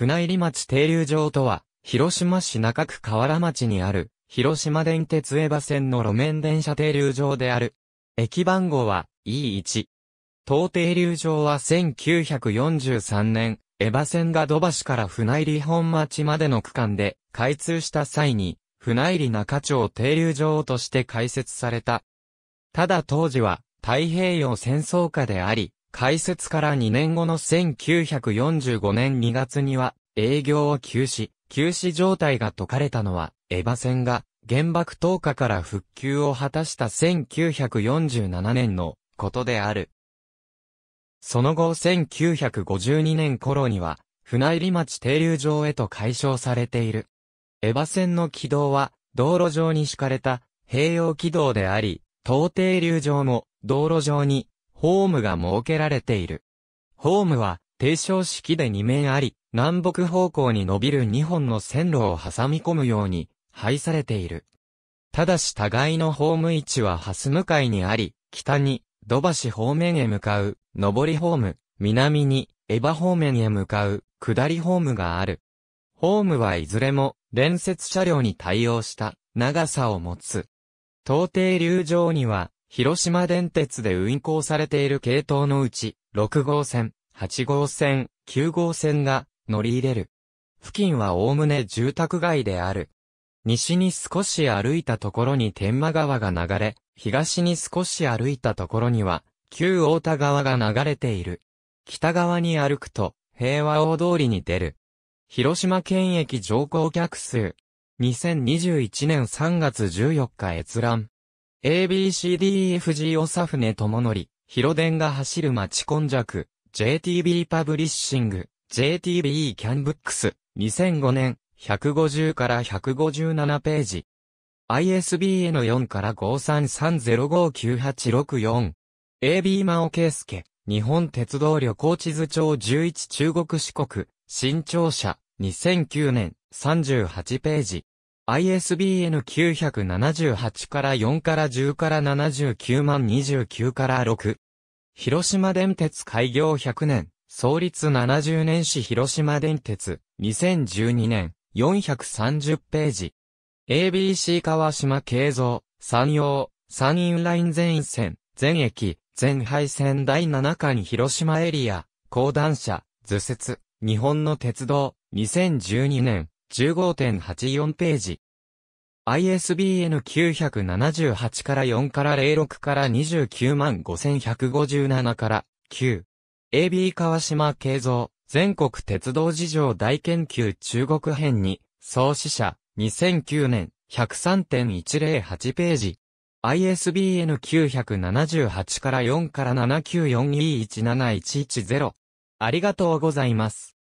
船入町停留場とは、広島市中区河原町にある、広島電鉄江場線の路面電車停留場である。駅番号は E1。当停留場は1943年、江場線が土橋から船入本町までの区間で開通した際に、船入中町停留場として開設された。ただ当時は太平洋戦争下であり、開設から2年後の1945年2月には営業を休止、休止状態が解かれたのは、エァ線が原爆投下から復旧を果たした1947年のことである。その後1952年頃には、船入町停留場へと解消されている。エァ線の軌道は、道路上に敷かれた、併用軌道であり、東停留場も、道路上に、ホームが設けられている。ホームは、低床式で2面あり、南北方向に伸びる2本の線路を挟み込むように、配されている。ただし互いのホーム位置はハス向かいにあり、北に、土橋方面へ向かう、上りホーム、南に、エヴァ方面へ向かう、下りホームがある。ホームはいずれも、連接車両に対応した、長さを持つ。東底流上には、広島電鉄で運行されている系統のうち、6号線、8号線、9号線が乗り入れる。付近はおおむね住宅街である。西に少し歩いたところに天満川が流れ、東に少し歩いたところには、旧大田川が流れている。北側に歩くと、平和大通りに出る。広島県駅乗降客数。2021年3月14日閲覧。ABCDEFG おさふねとものり、広電が走る街今弱、JTB パブリッシング、JTB キャンブックス、2005年、150から157ページ。ISBN 4から5330598664。AB 真尾圭介、日本鉄道旅行地図帳11中国四国、新庁舎2009年、38ページ。ISBN 978から4から10から79万29から6。広島電鉄開業100年、創立70年史広島電鉄、2012年、430ページ。ABC 川島慶造、山陽、山陰ライン全線、全駅、全廃線第7巻広島エリア、高段車、図説、日本の鉄道、2012年、15.84ページ。ISBN 978から4から06から29万5157から9。AB 川島慶三、全国鉄道事情大研究中国編に、創始者、2009年、103.108ページ。ISBN 978から4から7 9 4 e 1 7 1 1 0ありがとうございます。